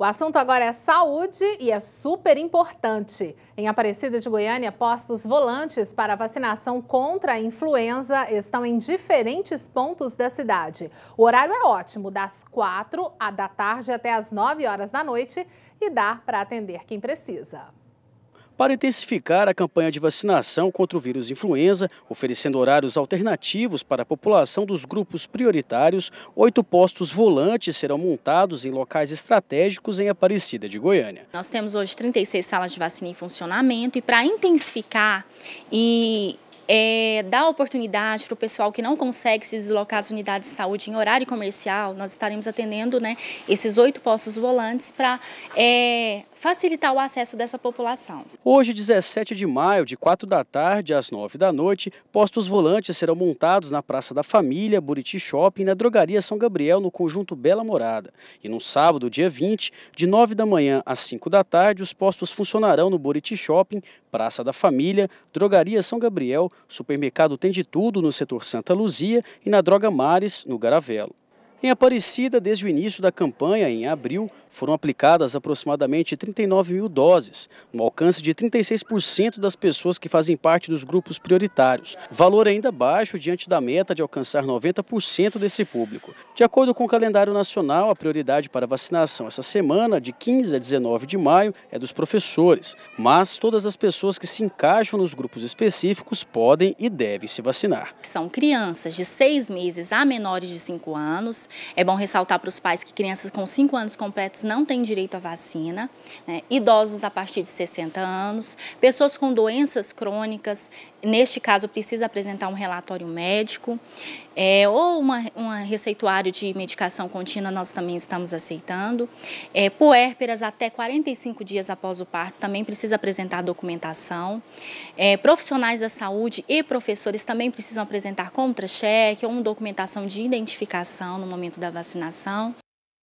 O assunto agora é saúde e é super importante. Em Aparecida de Goiânia, postos volantes para vacinação contra a influenza estão em diferentes pontos da cidade. O horário é ótimo, das 4 da tarde até as 9 horas da noite e dá para atender quem precisa para intensificar a campanha de vacinação contra o vírus influenza, oferecendo horários alternativos para a população dos grupos prioritários, oito postos volantes serão montados em locais estratégicos em Aparecida de Goiânia. Nós temos hoje 36 salas de vacina em funcionamento e para intensificar e é, dar oportunidade para o pessoal que não consegue se deslocar às unidades de saúde em horário comercial, nós estaremos atendendo né, esses oito postos volantes para é, facilitar o acesso dessa população. Hoje, 17 de maio, de 4 da tarde às 9 da noite, postos volantes serão montados na Praça da Família, Buriti Shopping, na Drogaria São Gabriel, no conjunto Bela Morada. E no sábado, dia 20, de 9 da manhã às 5 da tarde, os postos funcionarão no Buriti Shopping, Praça da Família, Drogaria São Gabriel, o supermercado tem de tudo no setor Santa Luzia e na Droga Mares, no Garavelo. Em Aparecida, desde o início da campanha, em abril, foram aplicadas aproximadamente 39 mil doses, no alcance de 36% das pessoas que fazem parte dos grupos prioritários, valor ainda baixo diante da meta de alcançar 90% desse público. De acordo com o calendário nacional, a prioridade para vacinação essa semana, de 15 a 19 de maio, é dos professores, mas todas as pessoas que se encaixam nos grupos específicos podem e devem se vacinar. São crianças de 6 meses a menores de 5 anos. É bom ressaltar para os pais que crianças com 5 anos completos diabetes não têm direito à vacina, né? idosos a partir de 60 anos, pessoas com doenças crônicas, neste caso precisa apresentar um relatório médico, é, ou um receituário de medicação contínua nós também estamos aceitando. É, puérperas até 45 dias após o parto também precisa apresentar documentação. É, profissionais da saúde e professores também precisam apresentar contra-cheque ou uma documentação de identificação no momento da vacinação.